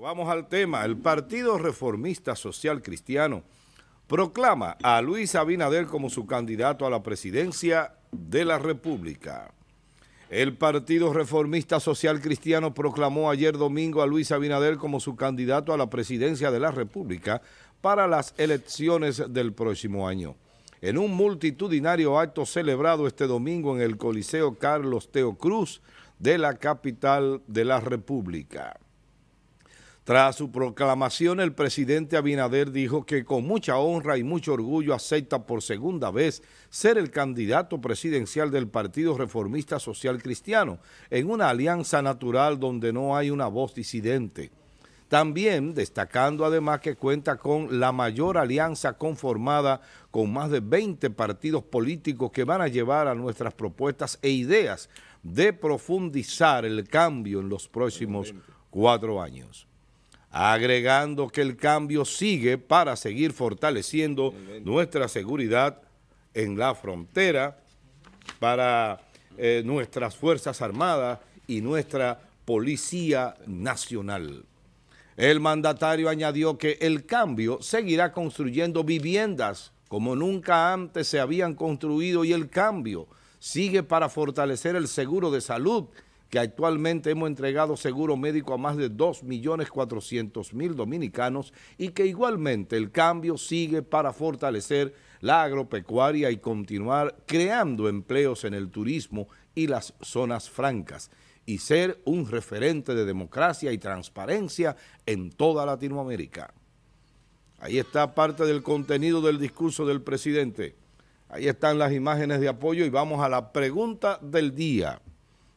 Vamos al tema. El Partido Reformista Social Cristiano proclama a Luis Abinader como su candidato a la presidencia de la República. El Partido Reformista Social Cristiano proclamó ayer domingo a Luis Abinader como su candidato a la presidencia de la República para las elecciones del próximo año. En un multitudinario acto celebrado este domingo en el Coliseo Carlos Teo Cruz de la capital de la República. Tras su proclamación, el presidente Abinader dijo que con mucha honra y mucho orgullo acepta por segunda vez ser el candidato presidencial del Partido Reformista Social Cristiano, en una alianza natural donde no hay una voz disidente. También destacando además que cuenta con la mayor alianza conformada con más de 20 partidos políticos que van a llevar a nuestras propuestas e ideas de profundizar el cambio en los próximos cuatro años agregando que el cambio sigue para seguir fortaleciendo nuestra seguridad en la frontera para eh, nuestras Fuerzas Armadas y nuestra Policía Nacional. El mandatario añadió que el cambio seguirá construyendo viviendas como nunca antes se habían construido y el cambio sigue para fortalecer el seguro de salud que actualmente hemos entregado seguro médico a más de 2.400.000 dominicanos y que igualmente el cambio sigue para fortalecer la agropecuaria y continuar creando empleos en el turismo y las zonas francas y ser un referente de democracia y transparencia en toda Latinoamérica. Ahí está parte del contenido del discurso del presidente. Ahí están las imágenes de apoyo y vamos a la pregunta del día.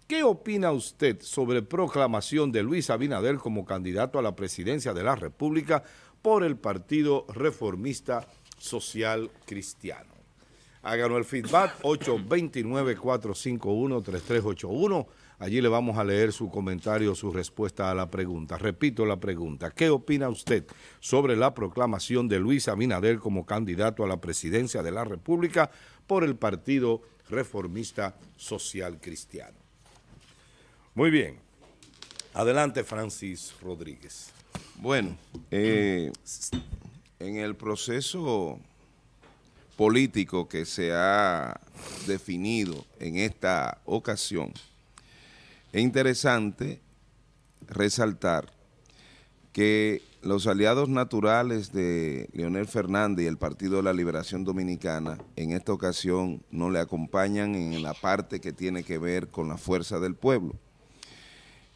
¿Qué opina usted sobre proclamación de Luis Abinader como candidato a la presidencia de la República por el Partido Reformista Social Cristiano? Háganos el feedback 829-451-3381. Allí le vamos a leer su comentario, su respuesta a la pregunta. Repito la pregunta. ¿Qué opina usted sobre la proclamación de Luis Abinader como candidato a la presidencia de la República por el Partido Reformista Social Cristiano? Muy bien. Adelante, Francis Rodríguez. Bueno, eh, en el proceso político que se ha definido en esta ocasión, es interesante resaltar que los aliados naturales de Leonel Fernández y el Partido de la Liberación Dominicana en esta ocasión no le acompañan en la parte que tiene que ver con la fuerza del pueblo.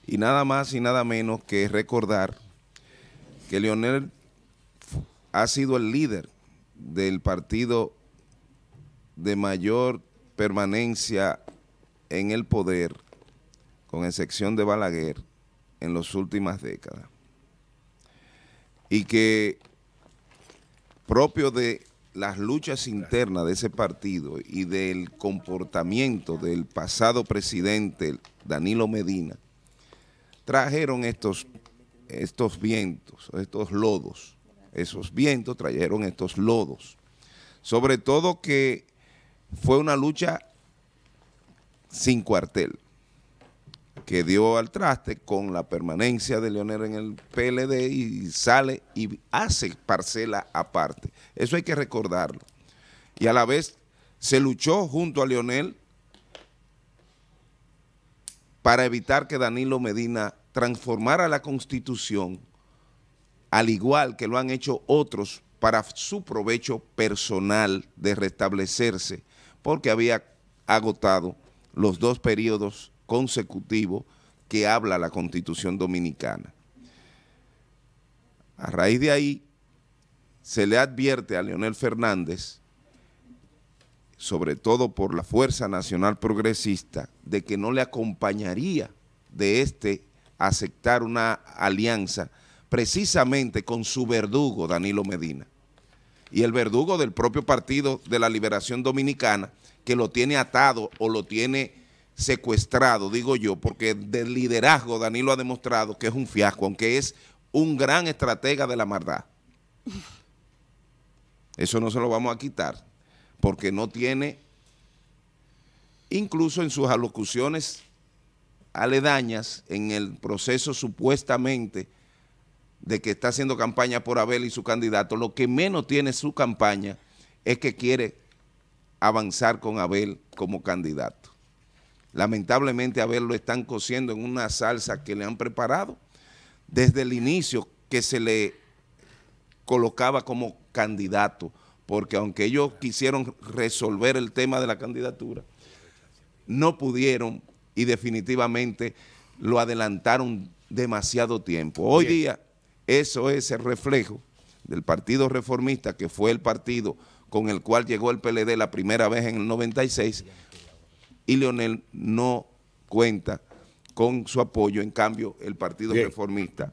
Y nada más y nada menos que recordar que Leonel ha sido el líder del partido de mayor permanencia en el poder, con excepción de Balaguer, en las últimas décadas. Y que propio de las luchas internas de ese partido y del comportamiento del pasado presidente Danilo Medina, trajeron estos, estos vientos, estos lodos. Esos vientos trajeron estos lodos. Sobre todo que fue una lucha sin cuartel, que dio al traste con la permanencia de Leonel en el PLD y sale y hace parcela aparte. Eso hay que recordarlo. Y a la vez se luchó junto a Leonel para evitar que Danilo Medina transformara la Constitución, al igual que lo han hecho otros, para su provecho personal de restablecerse, porque había agotado los dos periodos consecutivos que habla la Constitución Dominicana. A raíz de ahí, se le advierte a Leonel Fernández sobre todo por la Fuerza Nacional Progresista, de que no le acompañaría de este aceptar una alianza precisamente con su verdugo, Danilo Medina, y el verdugo del propio Partido de la Liberación Dominicana, que lo tiene atado o lo tiene secuestrado, digo yo, porque del liderazgo Danilo ha demostrado que es un fiasco, aunque es un gran estratega de la maldad. Eso no se lo vamos a quitar porque no tiene, incluso en sus alocuciones aledañas, en el proceso supuestamente de que está haciendo campaña por Abel y su candidato, lo que menos tiene su campaña es que quiere avanzar con Abel como candidato. Lamentablemente Abel lo están cociendo en una salsa que le han preparado desde el inicio que se le colocaba como candidato porque aunque ellos quisieron resolver el tema de la candidatura, no pudieron y definitivamente lo adelantaron demasiado tiempo. Hoy día eso es el reflejo del Partido Reformista, que fue el partido con el cual llegó el PLD la primera vez en el 96, y Leonel no cuenta con su apoyo. En cambio, el Partido Reformista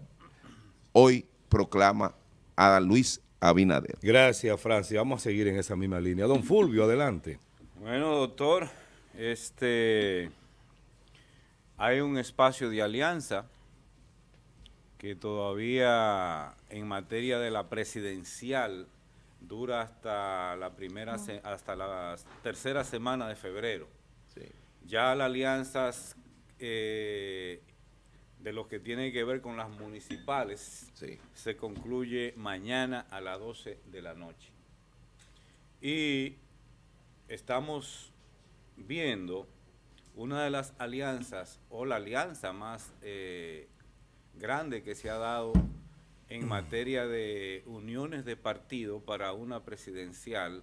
hoy proclama a Luis Abinader. Gracias, Francia. Vamos a seguir en esa misma línea. Don Fulvio, adelante. Bueno, doctor, este hay un espacio de alianza que todavía en materia de la presidencial dura hasta la primera hasta la tercera semana de febrero. Sí. Ya la alianza eh, de lo que tiene que ver con las municipales se concluye mañana a las 12 de la noche. Y estamos viendo una de las alianzas o la alianza más eh, grande que se ha dado en mm. materia de uniones de partido para una presidencial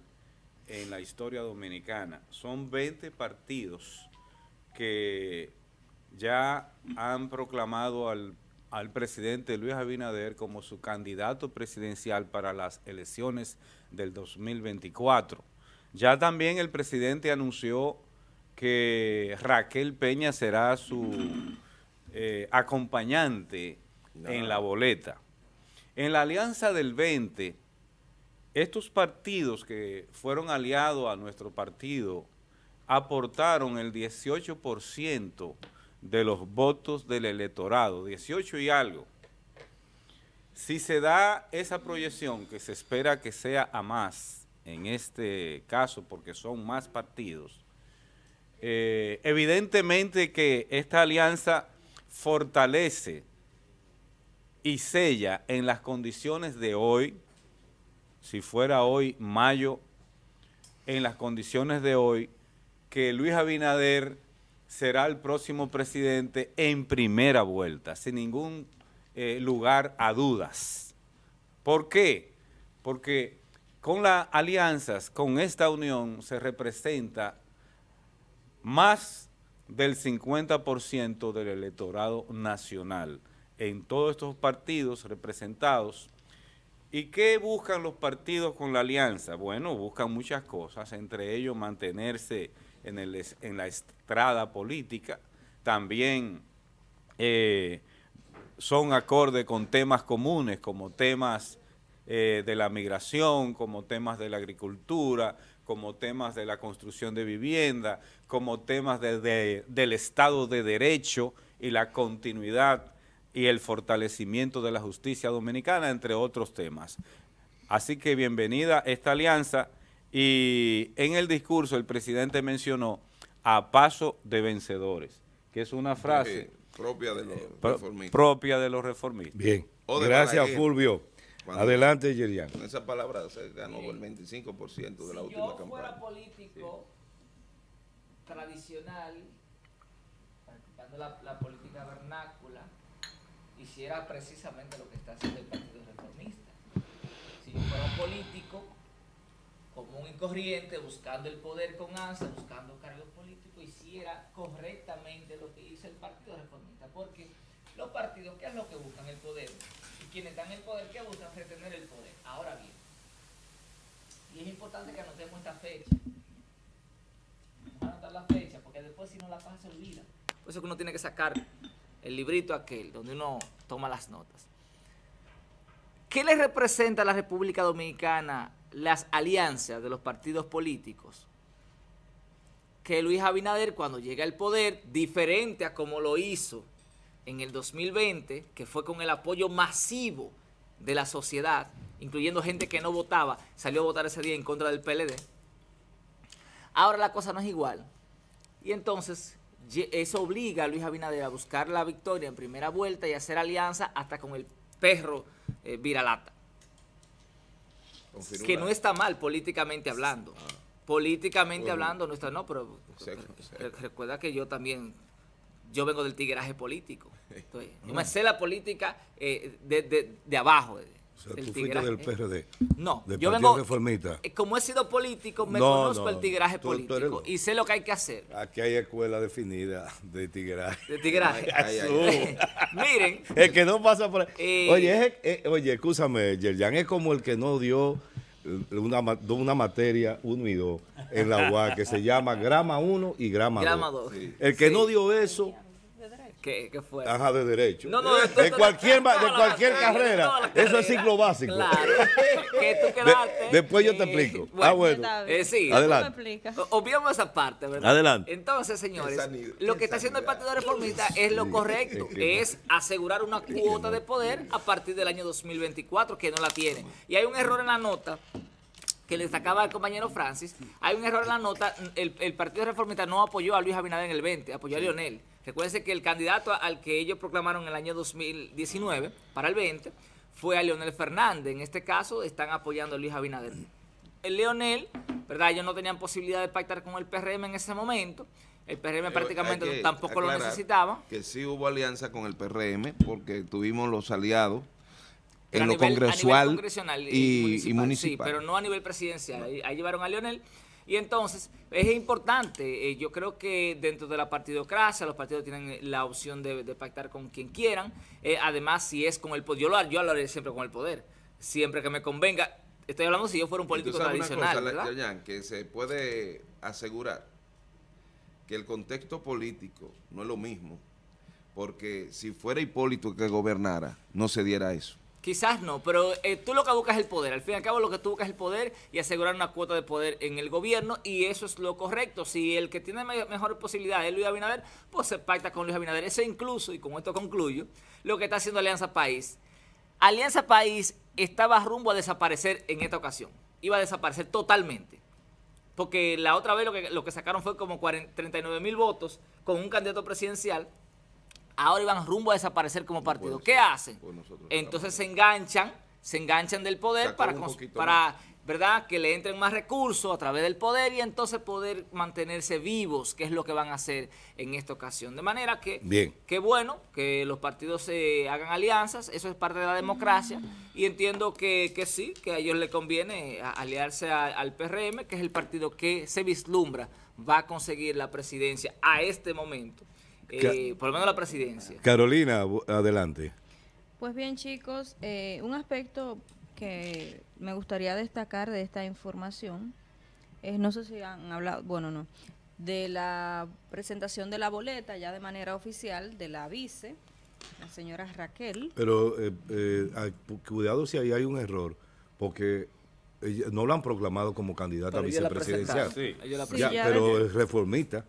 en la historia dominicana. Son 20 partidos que ya han proclamado al, presidente Luis Abinader como su candidato presidencial para las elecciones del 2024. Ya también el presidente anunció que Raquel Peña será su eh, acompañante en la boleta. En la Alianza del 20, estos partidos que fueron aliados a nuestro partido aportaron el 18% de los votos del electorado, 18 y algo. Si se da esa proyección que se espera que sea a más, en este caso porque son más partidos, eh, evidentemente que esta alianza fortalece y sella en las condiciones de hoy, si fuera hoy mayo, en las condiciones de hoy, que Luis Abinader será el próximo presidente en primera vuelta, sin ningún eh, lugar a dudas. ¿Por qué? Porque con las alianzas, con esta unión, se representa más del 50% del electorado nacional en todos estos partidos representados. ¿Y qué buscan los partidos con la alianza? Bueno, buscan muchas cosas, entre ellos mantenerse en, la estrada política, también eh, son acordes con temas comunes como temas eh, de la migración, como temas de la agricultura, como temas de la construcción de vivienda, como temas del Estado de Derecho y la continuidad y el fortalecimiento de la justicia dominicana, entre otros temas. Así que bienvenida esta alianza. Y en el discurso el presidente mencionó a paso de vencedores, que es una frase propia de los reformistas. Propia de los reformistas. Bien. Gracias, Fulvio. Adelante, Yerian. Con esa palabra se ganó el 25% de si la última campaña. Si yo fuera político tradicional, practicando la, la política vernácula, hiciera precisamente lo que está haciendo el Partido Reformista. Si yo fuera político común y corriente, buscando el poder con ansia, buscando cargos políticos, hiciera correctamente lo que hizo el Partido Reformista. Porque los partidos, ¿qué es lo que buscan? El poder. Y quienes dan el poder, ¿qué buscan? Retener el poder. Ahora bien, y es importante que anotemos esta fecha. Vamos a anotar la fecha, porque después si no la pasa se olvida. Por eso que uno tiene que sacar el librito aquel, donde uno toma las notas. ¿Qué le representa a la República Dominicana las alianzas de los partidos políticos, que Luis Abinader cuando llega al poder, diferente a como lo hizo en el 2020, que fue con el apoyo masivo de la sociedad, incluyendo gente que no votaba, salió a votar ese día en contra del PLD. Ahora la cosa no es igual. Y entonces eso obliga a Luis Abinader a buscar la victoria en primera vuelta y hacer alianza hasta con el perro eh, Viralata. Que no está mal políticamente hablando. Ah. Políticamente hablando no está, no, pero recuerda que yo también, yo vengo del tigreaje político. Ah. yo me sé la política eh, de, de abajo. Eh, o sea, del tú fuiste del PRD. No, yo vengo. Reformista. Eh, como he sido político, me conozco el tigraje político y sé lo que hay que hacer. Aquí hay escuela definida de tigraje. De tigraje. Miren. El que no pasa por eh, oye, eh, oye, escúchame, Yerjan, es como el que no dio una, materia 1 y 2 en la UAC que se llama grama 1 y grama 2. El que no dio eso que de derecho. de, cualquier, cualquier carrera. eso es ciclo básico. Claro. después yo te explico. ah, bueno. Eh, sí. Adelante. Obviamos esa parte, ¿verdad? Adelante. Entonces, señores, lo que está haciendo el Partido Reformista es lo correcto. es asegurar una cuota de poder a partir del año 2024, que no la tiene. Y hay un error en la nota que le sacaba el compañero Francis, hay un error en la nota, el, Partido Reformista no apoyó a Luis Abinader en el 20, apoyó a Leonel. Recuérdense que el candidato al que ellos proclamaron en el año 2019 para el 20 fue a Leonel Fernández. En este caso están apoyando a Luis Abinader. El Leonel, ¿verdad? Ellos no tenían posibilidad de pactar con el PRM en ese momento. El PRM prácticamente tampoco lo necesitaba. Que sí hubo alianza con el PRM porque tuvimos los aliados en lo congresual, congresional y, municipal, Sí, pero no a nivel presidencial. Ahí, llevaron a Leonel. Y entonces es importante, eh, yo creo que dentro de la partidocracia los partidos tienen eh, la opción de, pactar con quien quieran, eh, además si es con el poder, yo lo, haré siempre con el poder, siempre que me convenga, estoy hablando si yo fuera un político tradicional. que se puede asegurar que el contexto político no es lo mismo, porque si fuera Hipólito que gobernara, no se diera eso. Quizás no, pero eh, tú lo que buscas es el poder. Al fin y al cabo, lo que tú buscas es el poder y asegurar una cuota de poder en el gobierno, y eso es lo correcto. Si el que tiene mejor posibilidad es Luis Abinader, pues se pacta con Luis Abinader. Eso incluso, y con esto concluyo, lo que está haciendo Alianza País. Alianza País estaba rumbo a desaparecer en esta ocasión. Iba a desaparecer totalmente. Porque la otra vez lo que, sacaron fue como 39 mil votos con un candidato presidencial ahora iban rumbo a desaparecer como partido. ¿Qué hacen? Entonces se enganchan, se enganchan del poder para, ¿verdad? Que le entren más recursos a través del poder y entonces poder mantenerse vivos, que es lo que van a hacer en esta ocasión. De manera que, bueno, que los partidos se hagan alianzas, eso es parte de la democracia y entiendo que, sí, que a ellos les conviene aliarse al PRM, que es el partido que se vislumbra va a conseguir la presidencia a este momento. Eh, por lo menos la presidencia. Carolina, adelante. Pues bien, chicos, eh, un aspecto que me gustaría destacar de esta información es, no sé si han hablado, bueno, no, de la presentación de la boleta ya de manera oficial de la vice, la señora Raquel. Pero eh, cuidado si ahí hay un error, porque no la han proclamado como candidata a vicepresidencial. pero es reformista.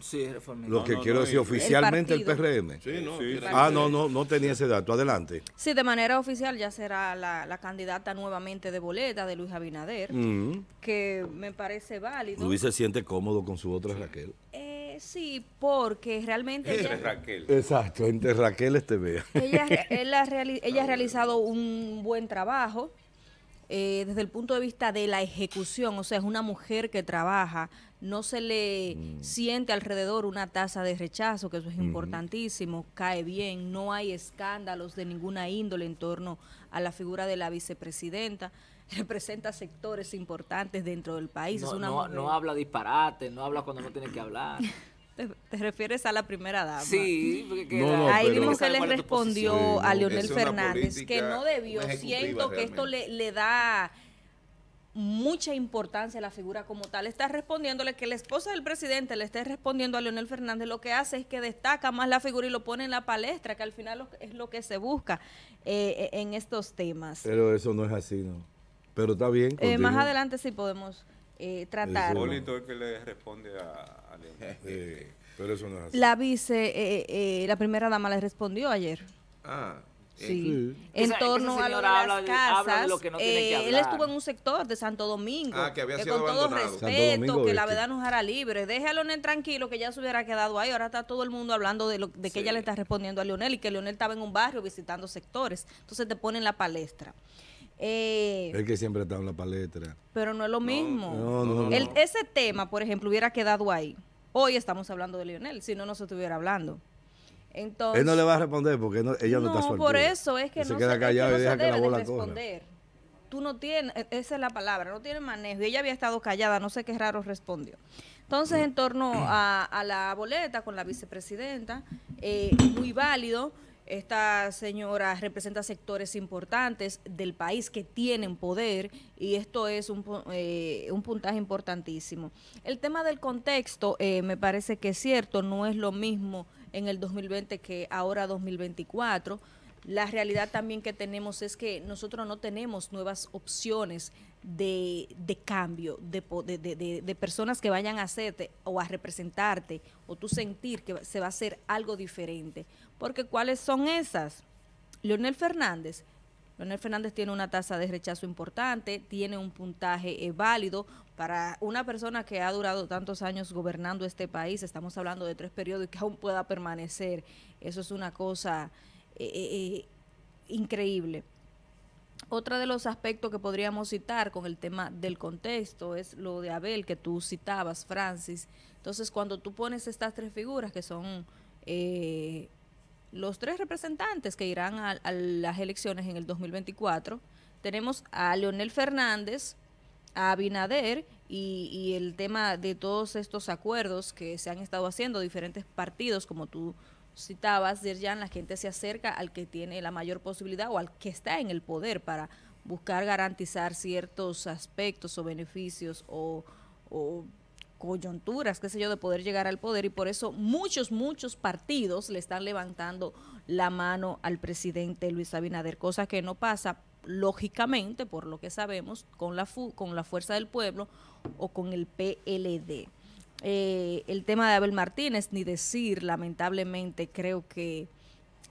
Sí, Lo que quiero decir, oficialmente el, PRM. no, ah, no, no, tenía ese dato. Adelante. Sí, de manera oficial ya será la, candidata nuevamente de boleta de Luis Abinader, mm. que me parece válido. Luis se siente cómodo con su otra Raquel. Eh, sí, porque realmente... Entre Raquel. Exacto, entre Raquel este Ella, ella, ella ha realizado un buen trabajo eh, desde el punto de vista de la ejecución, o sea, es una mujer que trabaja no se le mm. siente alrededor una tasa de rechazo, que eso es importantísimo, cae bien, no hay escándalos de ninguna índole en torno a la figura de la vicepresidenta, representa sectores importantes dentro del país. No, habla disparate, no habla cuando no tiene que hablar. Te, refieres a la primera dama. Sí, porque ahí vimos que le respondió a Leonel Fernández que no debió. Siento que esto le, le da mucha importancia a la figura como tal. Está respondiéndole que la esposa del presidente le esté respondiendo a Leonel Fernández, lo que hace es que destaca más la figura y lo pone en la palestra, que al final es lo que se busca eh, e, en estos temas. Pero eso no es así, ¿no? Pero está bien. Eh, más adelante sí podemos eh, tratar. bonito que le responde a, Leonel. pero eso no es así. La vice, eh, la primera dama le respondió ayer. Ah, Sí. En torno a lo casas. él estuvo en un sector de Santo Domingo. Ah, que, eh, con todo respeto, que la verdad nos hará libre. Deje a Leonel tranquilo, que ya se hubiera quedado ahí. Ahora está todo el mundo hablando de, que ella le está respondiendo a Leonel y que Leonel estaba en un barrio visitando sectores. Entonces te ponen la palestra. Eh, el que siempre está en la palestra. Pero no es lo mismo. ese tema, por ejemplo, hubiera quedado ahí. Hoy estamos hablando de Leonel, si no, no se estuviera hablando. Entonces, él no le va a responder porque ella no, está No, por eso es que no queda se, callado y deja que la bola responder. Tú no tienes, e, esa es la palabra, no tiene manejo. Y ella había estado callada, no sé qué raro respondió. Entonces, en torno a, la boleta con la vicepresidenta, eh, muy válido. Esta señora representa sectores importantes del país que tienen poder y esto es un, eh, puntaje importantísimo. El tema del contexto eh, me parece que es cierto, no es lo mismo en el 2020 que ahora 2024. La realidad también que tenemos es que nosotros no tenemos nuevas opciones de, cambio, de, de, personas que vayan a hacerte o a representarte o tú sentir que se va a hacer algo diferente. Porque ¿cuáles son esas? Leonel Fernández Leonel Fernández tiene una tasa de rechazo importante, tiene un puntaje eh, válido para una persona que ha durado tantos años gobernando este país. Estamos hablando de tres periodos y que aún pueda permanecer. Eso es una cosa eh, eh, increíble. Otro de los aspectos que podríamos citar con el tema del contexto es lo de Abel que tú citabas, Francis. Entonces, cuando tú pones estas tres figuras que son los tres representantes que irán a, las elecciones en el 2024, tenemos a Leonel Fernández, a Abinader y, el tema de todos estos acuerdos que se han estado haciendo diferentes partidos, como tú citabas, Yerjan, la gente se acerca al que tiene la mayor posibilidad o al que está en el poder para buscar garantizar ciertos aspectos o beneficios o coyunturas, qué sé yo, de poder llegar al poder y por eso muchos, muchos partidos le están levantando la mano al presidente Luis Abinader, cosa que no pasa lógicamente, por lo que sabemos, con la, con la fuerza del pueblo o con el PLD. Eh, el tema de Abel Martínez, ni decir, lamentablemente, creo que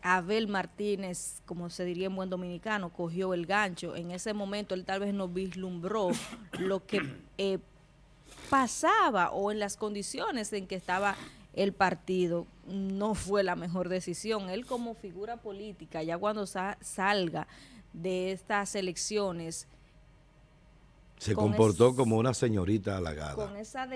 Abel Martínez, como se diría en buen dominicano, cogió el gancho. En ese momento él tal vez no vislumbró lo que... Eh, pasaba o en las condiciones en que estaba el partido no fue la mejor decisión. Él como figura política, ya cuando salga de estas elecciones... Se comportó como una señorita halagada. Con esa,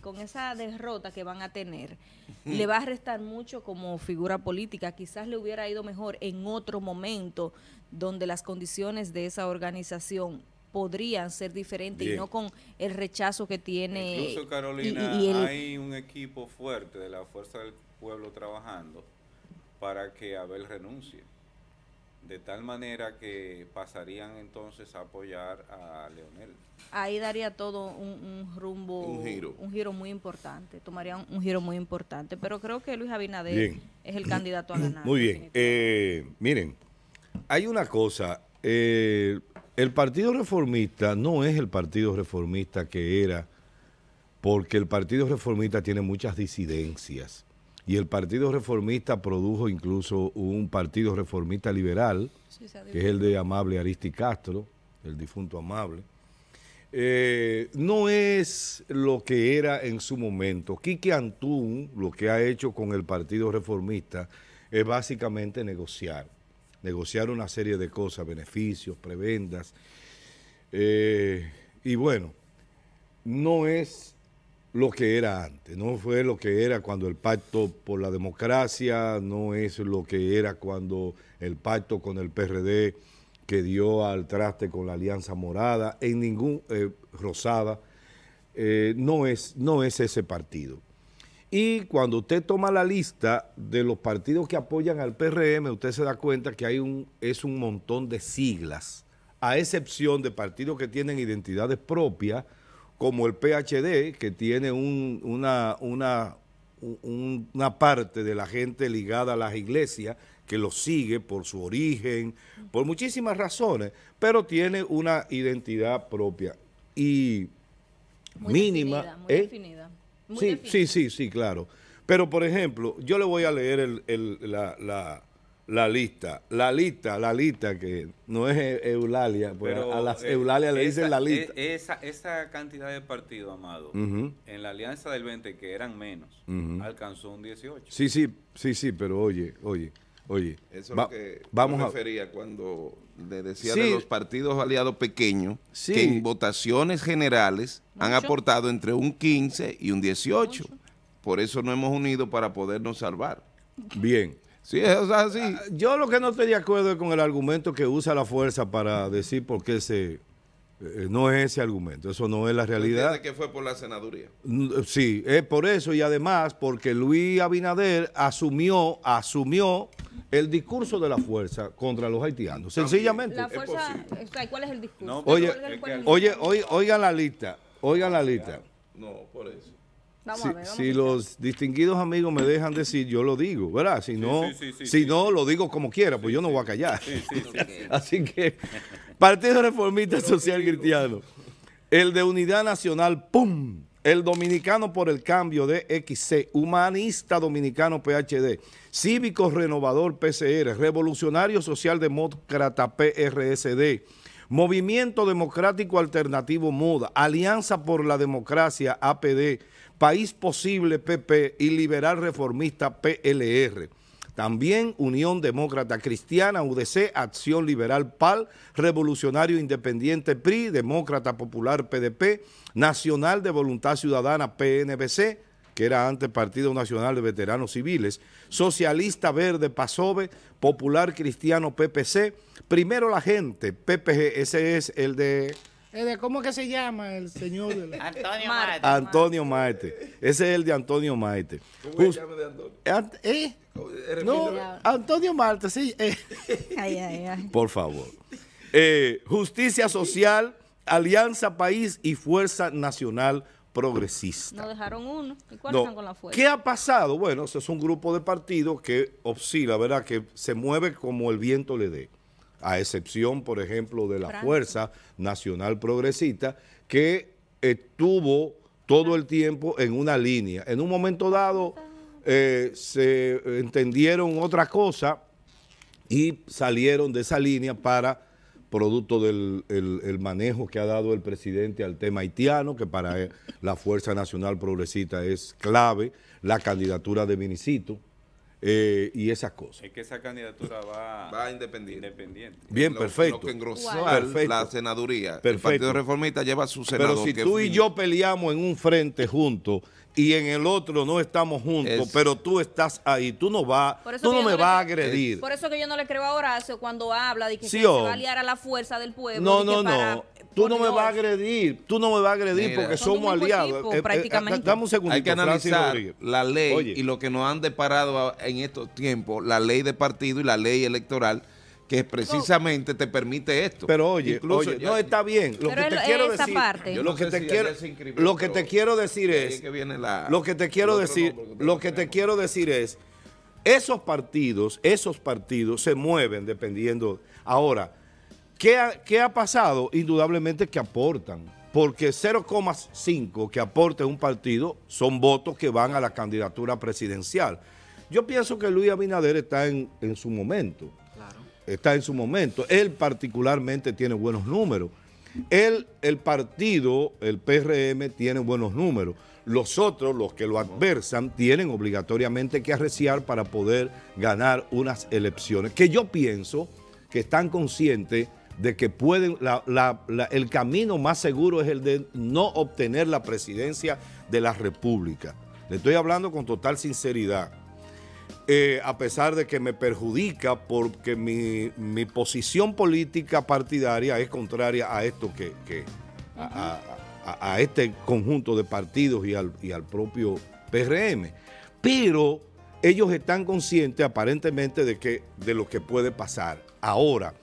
con esa derrota que van a tener, le va a restar mucho como figura política. Quizás le hubiera ido mejor en otro momento donde las condiciones de esa organización podrían ser diferentes y no con el rechazo que tiene. Incluso Carolina, hay un equipo fuerte de la Fuerza del Pueblo trabajando para que Abel renuncie. De tal manera que pasarían entonces a apoyar a Leonel. Ahí daría todo un, rumbo, un giro. un giro muy importante, tomaría un, giro muy importante. Pero creo que Luis Abinader es el candidato a ganar. Muy bien. Eh, miren, hay una cosa, eh, el Partido Reformista no es el Partido Reformista que era, porque el Partido Reformista tiene muchas disidencias. Y el Partido Reformista produjo incluso un Partido Reformista Liberal, que es el de Amable Aristi Castro, el difunto Amable. Eh, no es lo que era en su momento. Quique Antún lo que ha hecho con el Partido Reformista es básicamente negociar negociar una serie de cosas, beneficios, prebendas. Eh, y bueno, no es lo que era antes, no fue lo que era cuando el pacto por la democracia, no es lo que era cuando el pacto con el PRD que dio al traste con la Alianza Morada, en ningún eh, Rosada, eh, no, es, no es ese partido. Y cuando usted toma la lista de los partidos que apoyan al PRM, usted se da cuenta que hay un, es un montón de siglas, a excepción de partidos que tienen identidades propias, como el PHD, que tiene una, una, una parte de la gente ligada a las iglesias, que lo sigue por su origen, por muchísimas razones, pero tiene una identidad propia y mínima. ¿eh? sí, sí, sí, claro. Pero, por ejemplo, yo le voy a leer el, el, la, la, la, lista. La lista, la lista que no es Eulalia, pues, Pero, a, las eh, Eulalia le dicen la e, lista. Esa, esa cantidad de partidos, Amado, en la alianza del 20, que eran menos, alcanzó un 18. Sí, sí, sí, sí, pero oye, oye. Oye, eso es lo que vamos me refería cuando le decía de los partidos aliados pequeños que en votaciones generales han aportado entre un 15 y un 18. Por eso no hemos unido para podernos salvar. Bien. Sí, o sea, ah, Yo lo que no estoy de acuerdo es con el argumento que usa la fuerza para decir por qué se eh, no es ese argumento, eso no es la realidad. que fue por la senaduría? Mm, eh, sí, es por eso y además porque Luis Abinader asumió, asumió el discurso de la fuerza contra los haitianos, sencillamente. La ¿cuál es el discurso? oye, la lista, oiga la lista. No, por eso si, los distinguidos amigos me dejan decir, yo lo digo, ¿verdad? Si no, si no lo digo como quiera, pues yo no voy a callar. Así que, Partido Reformista Social Cristiano, el de Unidad Nacional, ¡pum! El Dominicano por el Cambio de XC, Humanista Dominicano PHD, Cívico Renovador PCR, Revolucionario Social Demócrata, PRSD, Movimiento Democrático Alternativo MODA, Alianza por la Democracia APD, País Posible PP y Liberal Reformista PLR. También Unión Demócrata Cristiana, UDC, Acción Liberal PAL, Revolucionario Independiente PRI, Demócrata Popular PDP, Nacional de Voluntad Ciudadana PNBC, que era antes Partido Nacional de Veteranos Civiles, Socialista Verde Pasobe, Popular Cristiano PPC, Primero la Gente, PPG, ese es el de ¿Cómo que se llama el señor? Antonio Maite. Antonio Maite. Ese es el de Antonio Maite. ¿Cómo se llama de Antonio? ¿Eh? ¿eh? No, Antonio Marte, sí. Eh. Por favor. Eh, justicia Social, Alianza País y Fuerza Nacional Progresista. Nos dejaron uno. ¿Y cuáles con la fuerza? ¿Qué ha pasado? Bueno, es un grupo de partidos que oscila, ¿verdad? Que se mueve como el viento le dé a excepción, por ejemplo, de la Fuerza Nacional Progresista, que estuvo eh, todo el tiempo en una línea. En un momento dado eh, se entendieron otra cosa y salieron de esa línea para producto del manejo que ha dado el presidente al tema haitiano, que para eh, la Fuerza Nacional Progresista es clave, la candidatura de Minicito, eh, y esas cosas. Es que esa candidatura va, independiente. Bien, perfecto. Lo que engrosó la senaduría. Perfecto. El Partido Reformista lleva su senador. Pero si tú y yo peleamos en un frente juntos, y en el otro no estamos juntos, pero tú estás ahí, tú no vas, tú no me vas a agredir. Por eso que yo no le creo a Horacio cuando habla de que, se va a aliar a la fuerza del pueblo. No, no, no. Tú no me vas a agredir, tú no me vas a agredir porque somos aliados. Eh, eh, Hay que analizar la ley y lo que nos han deparado en estos tiempos, la ley de partido y la ley electoral que precisamente te permite esto. Pero oye, no está bien. Lo que te quiero decir, lo que te quiero, lo que te quiero decir es, lo que te quiero decir, lo que te quiero decir es, esos partidos, esos partidos se mueven dependiendo. Ahora, ¿qué ha, pasado? Indudablemente que aportan. Porque 0,5 que aporte un partido son votos que van a la candidatura presidencial. Yo pienso que Luis Abinader está en, en su momento está en su momento. Él particularmente tiene buenos números. Él, el partido, el PRM, tiene buenos números. Los otros, los que lo adversan, tienen obligatoriamente que arreciar para poder ganar unas elecciones. Que yo pienso que están conscientes de que pueden, el camino más seguro es el de no obtener la presidencia de la República. Le estoy hablando con total sinceridad. Eh, a pesar de que me perjudica porque mi, posición política partidaria es contraria a esto que, a, este conjunto de partidos y al, propio PRM. Pero ellos están conscientes aparentemente de, que, de lo que puede pasar. Ahora,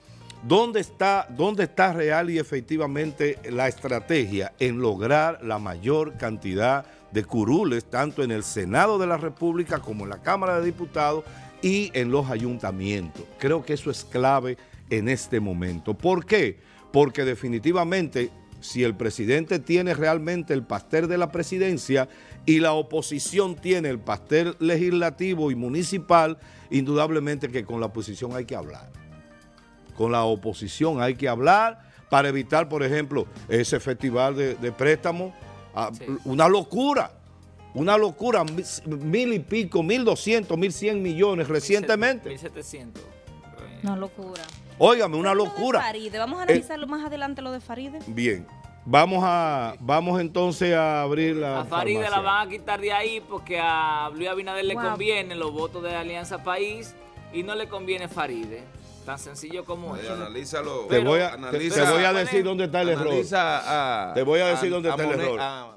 ¿dónde está, ¿dónde está real y efectivamente la estrategia en lograr la mayor cantidad de de curules, tanto en el Senado de la República como en la Cámara de Diputados y en los ayuntamientos. Creo que eso es clave en este momento. ¿Por qué? Porque definitivamente si el presidente tiene realmente el pastel de la presidencia y la oposición tiene el pastel legislativo y municipal, indudablemente que con la oposición hay que hablar. Con la oposición hay que hablar para evitar, por ejemplo, ese festival de, préstamo. préstamos Ah, una locura. Una locura, mil y pico, mil doscientos, mil cien millones recientemente. Mil setecientos. Una locura. Óigame, una locura. Vamos a eh, analizarlo más adelante lo de Faride. Bien. Vamos a, vamos entonces a abrir la A Faride la van a quitar de ahí porque a Luis Abinader le conviene los votos de Alianza País y no le conviene Faride. Tan sencillo como eso. Analízalo. Te voy a, decir dónde está el error. te voy a decir dónde está el error.